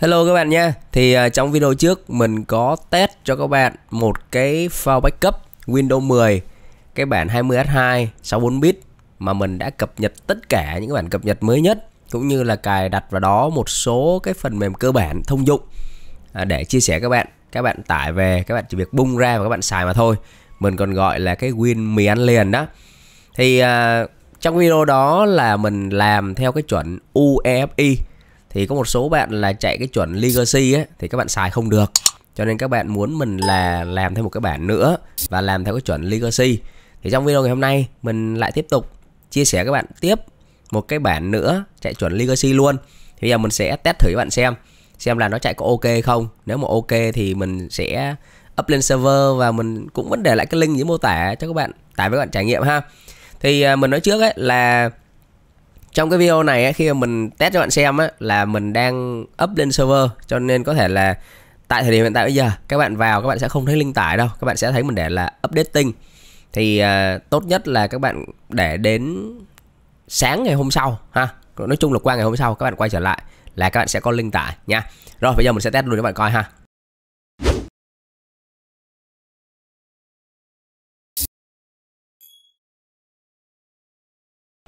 Hello các bạn nha Thì à, trong video trước mình có test cho các bạn một cái file backup Windows 10 Cái bản 20 h 2 64bit mà mình đã cập nhật tất cả những bản cập nhật mới nhất Cũng như là cài đặt vào đó một số cái phần mềm cơ bản thông dụng à, Để chia sẻ các bạn Các bạn tải về, các bạn chỉ việc bung ra và các bạn xài mà thôi Mình còn gọi là cái Win mì ăn liền đó Thì à, trong video đó là mình làm theo cái chuẩn UEFI thì có một số bạn là chạy cái chuẩn legacy ấy thì các bạn xài không được cho nên các bạn muốn mình là làm thêm một cái bản nữa và làm theo cái chuẩn legacy thì trong video ngày hôm nay mình lại tiếp tục chia sẻ các bạn tiếp một cái bản nữa chạy chuẩn legacy luôn thì bây giờ mình sẽ test thử các bạn xem xem là nó chạy có ok không nếu mà ok thì mình sẽ up lên server và mình cũng vẫn để lại cái link dưới mô tả cho các bạn tải với các bạn trải nghiệm ha thì à, mình nói trước ấy là trong cái video này khi mà mình test cho bạn xem á là mình đang up lên server cho nên có thể là tại thời điểm hiện tại bây giờ các bạn vào các bạn sẽ không thấy link tải đâu các bạn sẽ thấy mình để là updating thì uh, tốt nhất là các bạn để đến sáng ngày hôm sau ha nói chung là qua ngày hôm sau các bạn quay trở lại là các bạn sẽ có link tải nha rồi bây giờ mình sẽ test luôn cho các bạn coi ha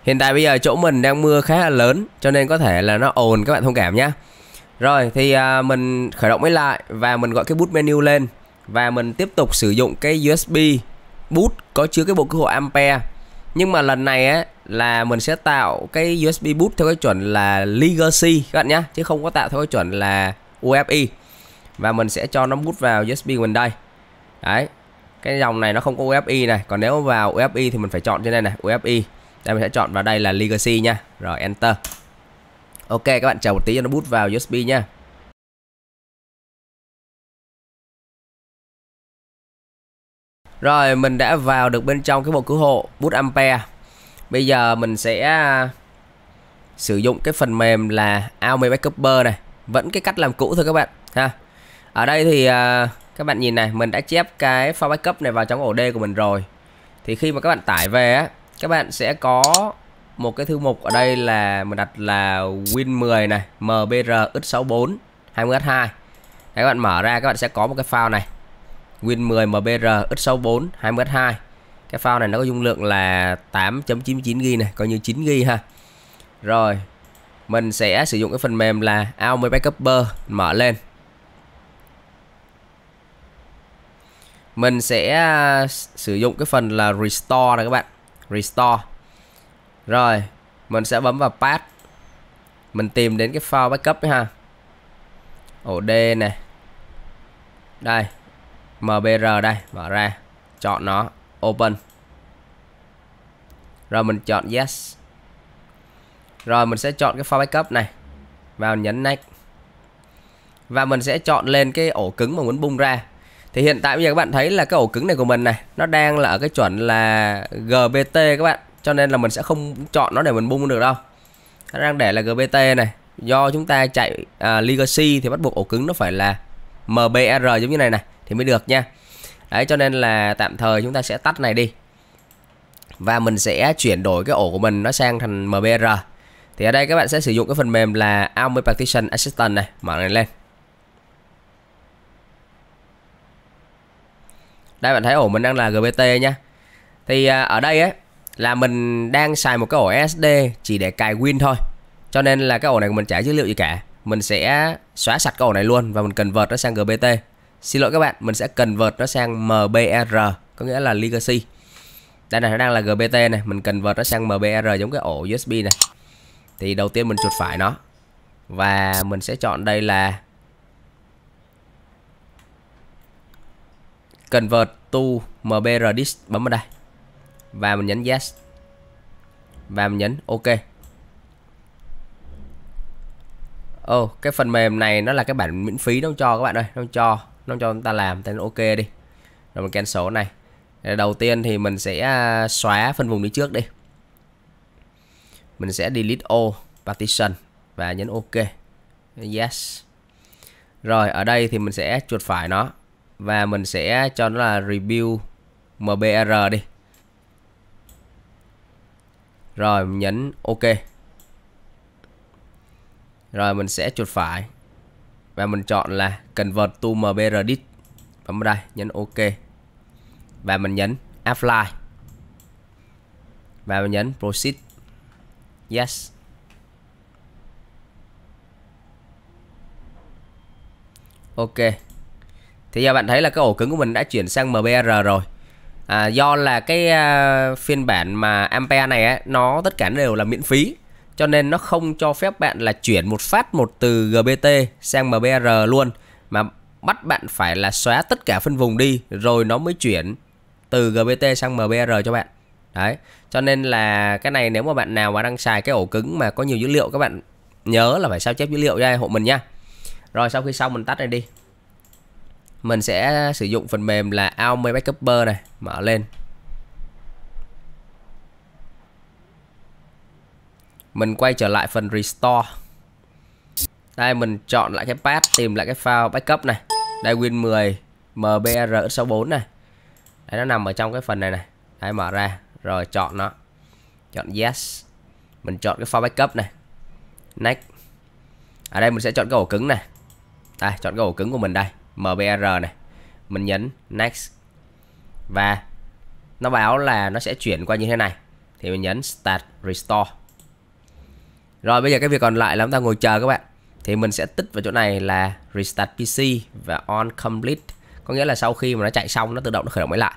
Hiện tại bây giờ chỗ mình đang mưa khá là lớn cho nên có thể là nó ồn các bạn thông cảm nhé. Rồi thì à, mình khởi động máy lại và mình gọi cái boot menu lên và mình tiếp tục sử dụng cái USB boot có chứa cái bộ cứu hộ ampere. Nhưng mà lần này á là mình sẽ tạo cái USB boot theo cái chuẩn là legacy các bạn nhé chứ không có tạo theo cái chuẩn là UFI. Và mình sẽ cho nó boot vào USB của mình đây. Đấy. Cái dòng này nó không có UFI này, còn nếu vào UFI thì mình phải chọn trên đây này, UFI đây mình sẽ chọn vào đây là legacy nha rồi enter ok các bạn chờ một tí cho nó bút vào usb nha Rồi mình đã vào được bên trong cái bộ cứu hộ bút ampere. Bây giờ mình sẽ à, sử dụng cái phần mềm là Aomi Backupper này, vẫn cái cách làm cũ thôi các bạn ha. Ở đây thì à, các bạn nhìn này, mình đã chép cái file backup này vào trong ổ D của mình rồi. Thì khi mà các bạn tải về á các bạn sẽ có một cái thư mục ở đây là mình đặt là Win 10 này, MBR X64 20H2. Các bạn mở ra các bạn sẽ có một cái file này. Win 10 MBR X64 20H2. Cái file này nó có dung lượng là 8 99 g này, coi như 9 g ha. Rồi, mình sẽ sử dụng cái phần mềm là Aomi Backupper mở lên. Mình sẽ à, sử dụng cái phần là restore này các bạn restore rồi mình sẽ bấm vào path mình tìm đến cái file backup ha ổ d này đây mbr đây mở ra chọn nó open rồi mình chọn yes rồi mình sẽ chọn cái file backup này vào nhấn next và mình sẽ chọn lên cái ổ cứng mà muốn bung ra thì hiện tại bây giờ các bạn thấy là cái ổ cứng này của mình này nó đang là ở cái chuẩn là gbt các bạn cho nên là mình sẽ không chọn nó để mình bung được đâu nó đang để là gbt này do chúng ta chạy à, legacy thì bắt buộc ổ cứng nó phải là mbr giống như này này thì mới được nha đấy cho nên là tạm thời chúng ta sẽ tắt này đi và mình sẽ chuyển đổi cái ổ của mình nó sang thành mbr thì ở đây các bạn sẽ sử dụng cái phần mềm là Army Partition Assistant này mở này lên đây bạn thấy ổ mình đang là gpt nhá thì à, ở đây ấy là mình đang xài một cái ổ sd chỉ để cài win thôi cho nên là cái ổ này của mình chả dữ liệu gì cả mình sẽ xóa sạch cái ổ này luôn và mình cần vợt nó sang gpt xin lỗi các bạn mình sẽ cần vợt nó sang mbr có nghĩa là legacy đây này nó đang là gpt này mình cần vợt nó sang mbr giống cái ổ usb này thì đầu tiên mình chuột phải nó và mình sẽ chọn đây là Convert to disk bấm vào đây và mình nhấn yes và mình nhấn ok Ồ, oh, cái phần mềm này nó là cái bản miễn phí nó cho các bạn ơi, nó cho, nó cho chúng ta làm tên ok đi. Rồi mình cancel này. Đầu tiên thì mình sẽ à, xóa phân vùng đi trước đi. Mình sẽ delete all partition và nhấn ok. Yes. Rồi ở đây thì mình sẽ chuột phải nó và mình sẽ cho nó là review mbr đi rồi mình nhấn ok rồi mình sẽ chuột phải và mình chọn là convert to mbr disk bấm vào đây nhấn ok và mình nhấn apply và mình nhấn proceed yes ok thì giờ bạn thấy là cái ổ cứng của mình đã chuyển sang MBR rồi à, do là cái uh, phiên bản mà Ampere này ấy, nó tất cả đều là miễn phí cho nên nó không cho phép bạn là chuyển một phát một từ GBT sang MBR luôn mà bắt bạn phải là xóa tất cả phân vùng đi rồi nó mới chuyển từ GBT sang MBR cho bạn đấy cho nên là cái này nếu mà bạn nào mà đang xài cái ổ cứng mà có nhiều dữ liệu các bạn nhớ là phải sao chép dữ liệu ra hộ mình nha rồi sau khi xong mình tắt này đi mình sẽ sử dụng phần mềm là Alme Backuper này mở lên mình quay trở lại phần restore đây mình chọn lại cái path tìm lại cái file backup này đây win 10 mbr64 này đấy nó nằm ở trong cái phần này này đấy mở ra rồi chọn nó chọn yes mình chọn cái file backup này next ở đây mình sẽ chọn cái ổ cứng này đây chọn cái ổ cứng của mình đây MBR này mình nhấn next và nó báo là nó sẽ chuyển qua như thế này thì mình nhấn start restore rồi bây giờ cái việc còn lại là chúng ta ngồi chờ các bạn thì mình sẽ tích vào chỗ này là restart PC và on complete có nghĩa là sau khi mà nó chạy xong nó tự động nó khởi động máy lại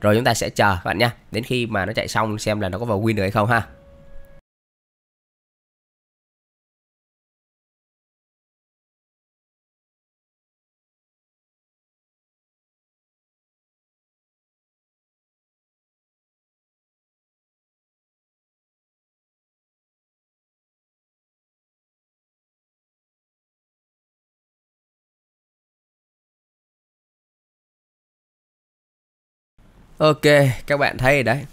rồi chúng ta sẽ chờ các bạn nha đến khi mà nó chạy xong xem là nó có vào win được hay không ha Ok, các bạn thấy đấy.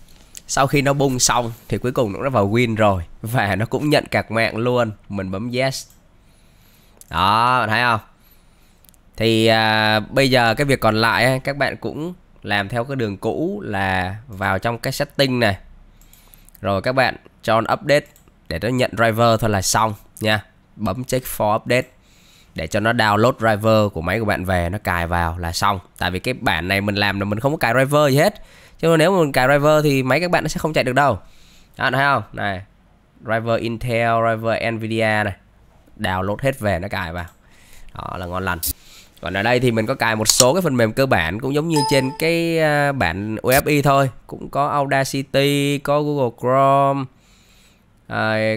Sau khi nó bung xong thì cuối cùng nó đã vào win rồi và nó cũng nhận cạc mạng luôn. Mình bấm yes. Đó, bạn thấy không? Thì à, bây giờ cái việc còn lại các bạn cũng làm theo cái đường cũ là vào trong cái setting này. Rồi các bạn cho update để nó nhận driver thôi là xong nha. Bấm check for update để cho nó download driver của máy của bạn về nó cài vào là xong tại vì cái bản này mình làm là mình không có cài driver gì hết chứ nếu mà mình cài driver thì máy các bạn nó sẽ không chạy được đâu đó thấy không này driver Intel driver Nvidia này download hết về nó cài vào đó là ngon lành còn ở đây thì mình có cài một số cái phần mềm cơ bản cũng giống như trên cái à, bản UFI thôi cũng có Audacity có Google Chrome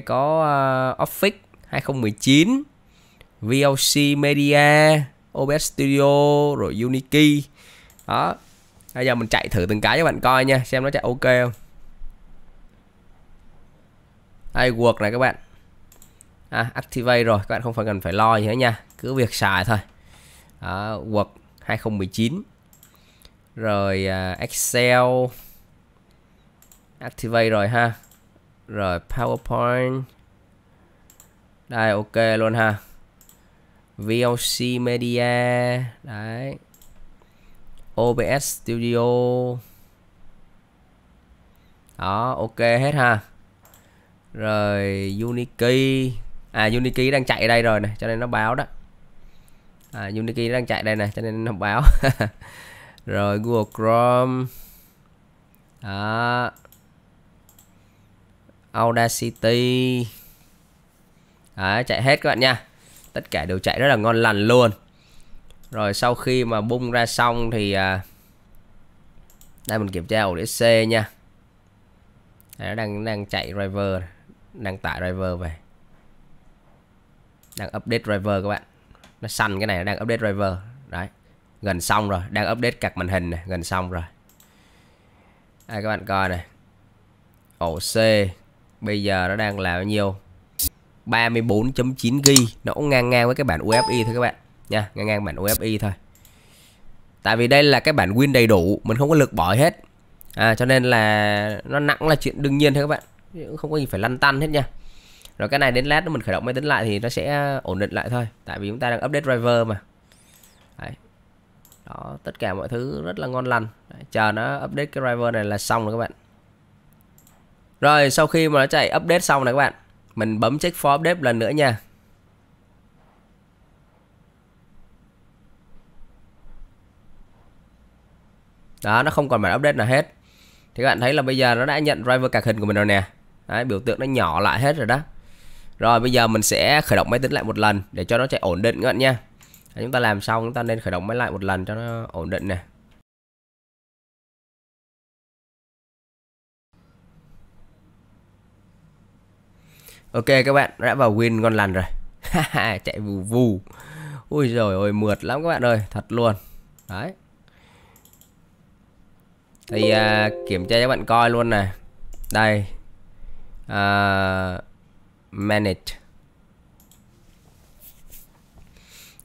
có à, Office 2019 VLC Media OBS Studio rồi Unity đó bây giờ mình chạy thử từng cái cho bạn coi nha xem nó chạy ok không đây work này các bạn à, activate rồi các bạn không phải cần phải lo gì hết nha cứ việc xài thôi đó, work 2019 rồi uh, Excel activate rồi ha rồi PowerPoint đây ok luôn ha VLC Media đấy OBS Studio đó ok hết ha rồi Unity à Unity đang chạy đây rồi này cho nên nó báo đó à, Unity đang chạy đây này cho nên nó báo rồi Google Chrome đó Audacity Đấy, chạy hết các bạn nha tất cả đều chạy rất là ngon lành luôn rồi sau khi mà bung ra xong thì à, đây mình kiểm tra ổ đĩa C nha đây, nó đang đang chạy driver đang tải driver về đang update driver các bạn nó xanh cái này nó đang update driver đấy gần xong rồi đang update cặp màn hình này gần xong rồi đây các bạn coi này ổ C bây giờ nó đang là bao nhiêu 34.9GB nó cũng ngang ngang với cái bản UFI thôi các bạn nha ngang ngang bản UFI thôi tại vì đây là cái bản win đầy đủ mình không có lược bỏ hết à, cho nên là nó nặng là chuyện đương nhiên thôi các bạn không có gì phải lăn tăn hết nha rồi cái này đến lát mình khởi động máy tính lại thì nó sẽ ổn định lại thôi tại vì chúng ta đang update driver mà Đấy. đó tất cả mọi thứ rất là ngon lành Đấy, chờ nó update cái driver này là xong rồi các bạn rồi sau khi mà nó chạy update xong này các bạn mình bấm check for update lần nữa nha. Đó, nó không còn bản update nào hết. Thì các bạn thấy là bây giờ nó đã nhận driver cạc hình của mình rồi nè. Đấy, biểu tượng nó nhỏ lại hết rồi đó. Rồi bây giờ mình sẽ khởi động máy tính lại một lần để cho nó chạy ổn định các bạn nha. Chúng ta làm xong chúng ta nên khởi động máy lại một lần cho nó ổn định nè. Ok các bạn đã vào win con lành rồi Chạy vù vù Ui rồi ôi mượt lắm các bạn ơi Thật luôn Đấy Thì à, kiểm tra cho bạn coi luôn này Đây à, Manage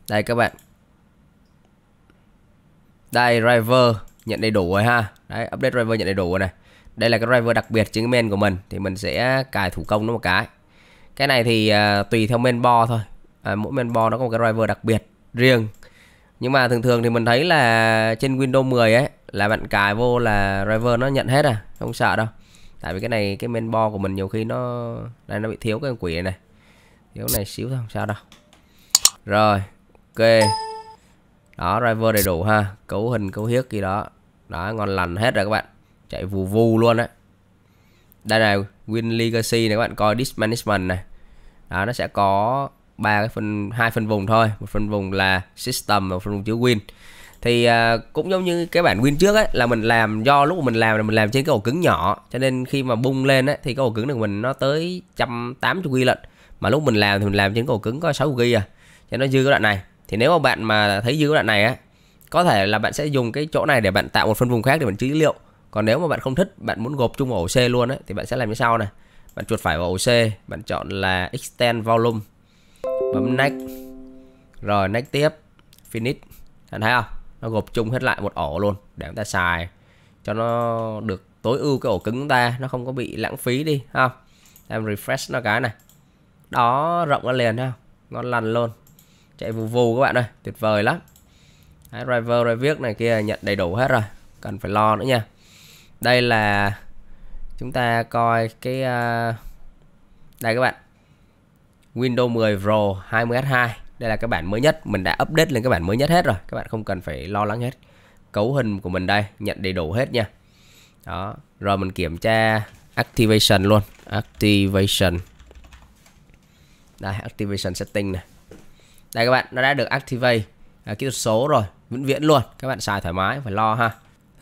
Đây các bạn Đây driver nhận đầy đủ rồi ha Đấy update driver nhận đầy đủ rồi này Đây là cái driver đặc biệt chứng main của mình Thì mình sẽ cài thủ công nó một cái cái này thì uh, tùy theo bo thôi à, mỗi bo nó có một cái driver đặc biệt riêng nhưng mà thường thường thì mình thấy là trên Windows 10 ấy là bạn cài vô là driver nó nhận hết à không sợ đâu tại vì cái này cái bo của mình nhiều khi nó đây nó bị thiếu cái quỷ này, này. thiếu này xíu thôi không sao đâu rồi ok đó driver đầy đủ ha cấu hình cấu hiếc gì đó đó ngon lành hết rồi các bạn chạy vù vù luôn á đây này Win Legacy này các bạn coi Disk Management này đó nó sẽ có ba cái phần, hai phần vùng thôi một phần vùng là System và một phân vùng chứa Win thì uh, cũng giống như cái bản Win trước ấy là mình làm do lúc mình làm là mình làm trên cái ổ cứng nhỏ cho nên khi mà bung lên ấy, thì cái ổ cứng của mình nó tới 180 GB lận mà lúc mình làm thì mình làm trên cái ổ cứng có 6 GB à cho nó dư cái đoạn này thì nếu mà bạn mà thấy dư cái đoạn này á có thể là bạn sẽ dùng cái chỗ này để bạn tạo một phân vùng khác để bạn chứa dữ liệu còn nếu mà bạn không thích bạn muốn gộp chung ổ C luôn ấy, thì bạn sẽ làm như sau này bạn chuột phải vào ổ C bạn chọn là extend volume bấm next rồi next tiếp finish bạn thấy không nó gộp chung hết lại một ổ luôn để chúng ta xài cho nó được tối ưu cái ổ cứng chúng ta nó không có bị lãng phí đi không em refresh nó cái này đó rộng lên liền ha ngon lành luôn chạy vù vù các bạn ơi tuyệt vời lắm Đấy, driver driver này kia nhận đầy đủ hết rồi cần phải lo nữa nha đây là chúng ta coi cái ờ, đây các bạn Windows 10 Pro 20S2 đây là cái bản mới nhất mình đã update lên cái bản mới nhất hết rồi các bạn không cần phải lo lắng hết cấu hình của mình đây nhận đầy đủ hết nha đó rồi mình kiểm tra activation luôn activation đây activation setting này đây các bạn nó đã được activate à, kỹ thuật số rồi vĩnh viễn luôn các bạn xài thoải mái không phải lo ha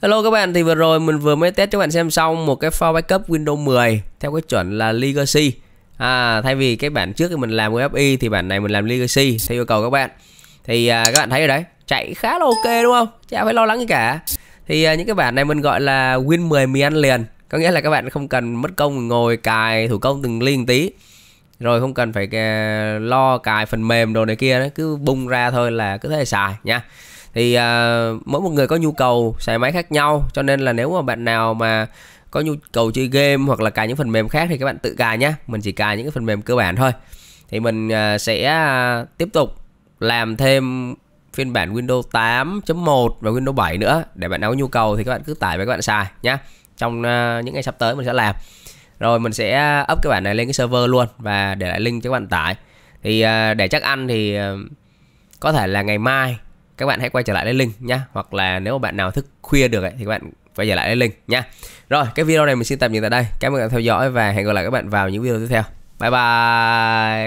Hello các bạn, thì vừa rồi mình vừa mới test cho các bạn xem xong một cái file backup Windows 10 theo cái chuẩn là legacy. À, thay vì cái bản trước thì mình làm UFI thì bản này mình làm legacy theo yêu cầu các bạn. Thì à, các bạn thấy ở đấy, chạy khá là ok đúng không? Chả phải lo lắng gì cả. Thì à, những cái bản này mình gọi là Win 10 mì ăn liền. Có nghĩa là các bạn không cần mất công ngồi cài thủ công từng liên tí. Rồi không cần phải à, lo cài phần mềm đồ này kia, đó. cứ bung ra thôi là cứ thế xài nha thì à, mỗi một người có nhu cầu xài máy khác nhau cho nên là nếu mà bạn nào mà có nhu cầu chơi game hoặc là cài những phần mềm khác thì các bạn tự cài nhé mình chỉ cài những cái phần mềm cơ bản thôi thì mình à, sẽ à, tiếp tục làm thêm phiên bản Windows 8.1 và Windows 7 nữa để bạn nào có nhu cầu thì các bạn cứ tải và các bạn xài nhé trong uh, những ngày sắp tới mình sẽ làm rồi mình sẽ à, up cái bản này lên cái server luôn và để lại link cho các bạn tải thì uh, để chắc ăn thì uh, có thể là ngày mai các bạn hãy quay trở lại lấy link nhá hoặc là nếu bạn nào thức khuya được ấy, thì các bạn quay trở lại lấy link nhá rồi cái video này mình xin tạm dừng tại đây cảm ơn các bạn theo dõi và hẹn gặp lại các bạn vào những video tiếp theo bye bye